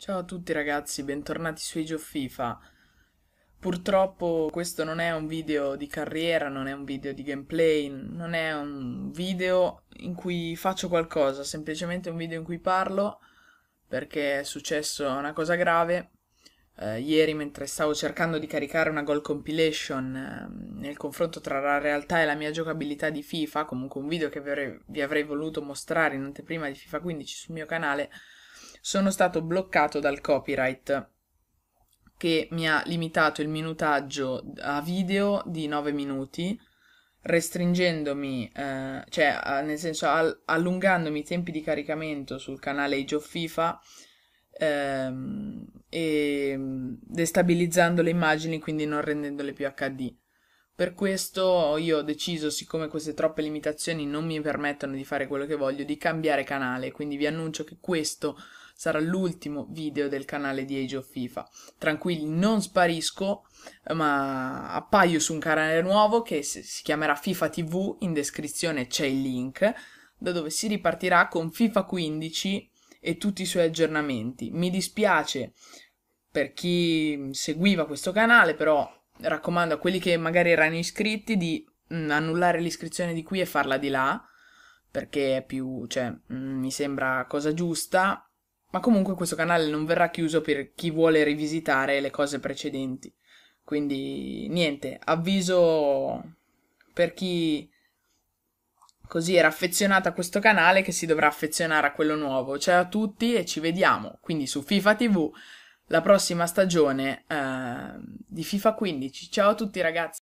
Ciao a tutti ragazzi, bentornati su Age of FIFA. Purtroppo questo non è un video di carriera, non è un video di gameplay, non è un video in cui faccio qualcosa, semplicemente un video in cui parlo perché è successo una cosa grave. Eh, ieri mentre stavo cercando di caricare una goal compilation eh, nel confronto tra la realtà e la mia giocabilità di FIFA, comunque un video che vi avrei, vi avrei voluto mostrare in anteprima di FIFA 15 sul mio canale, sono stato bloccato dal copyright che mi ha limitato il minutaggio a video di 9 minuti restringendomi, eh, cioè nel senso al- allungandomi i tempi di caricamento sul canale Age of FIFA ehm, e mm, destabilizzando le immagini, quindi non rendendole più HD per questo io ho deciso siccome queste troppe limitazioni non mi permettono di fare quello che voglio di cambiare canale quindi vi annuncio che questo sarà l'ultimo video del canale di Age of FIFA tranquilli non sparisco ma appaio su un canale nuovo che si chiamerà FIFA TV in descrizione c'è il link da dove si ripartirà con FIFA 15 e tutti i suoi aggiornamenti mi dispiace per chi seguiva questo canale però raccomando a quelli che magari erano iscritti di mh, mm, annullare l'iscrizione di qui e farla di là, perché è più, cioè, mh, mm, mi sembra cosa giusta, ma comunque questo canale non verrà chiuso per chi vuole rivisitare le cose precedenti. Quindi niente, avviso per chi così era affezionato a questo canale che si dovrà affezionare a quello nuovo. Ciao a tutti e ci vediamo quindi su FIFA TV la prossima stagione. Eh di FIFA 15. Ciao a tutti ragazzi!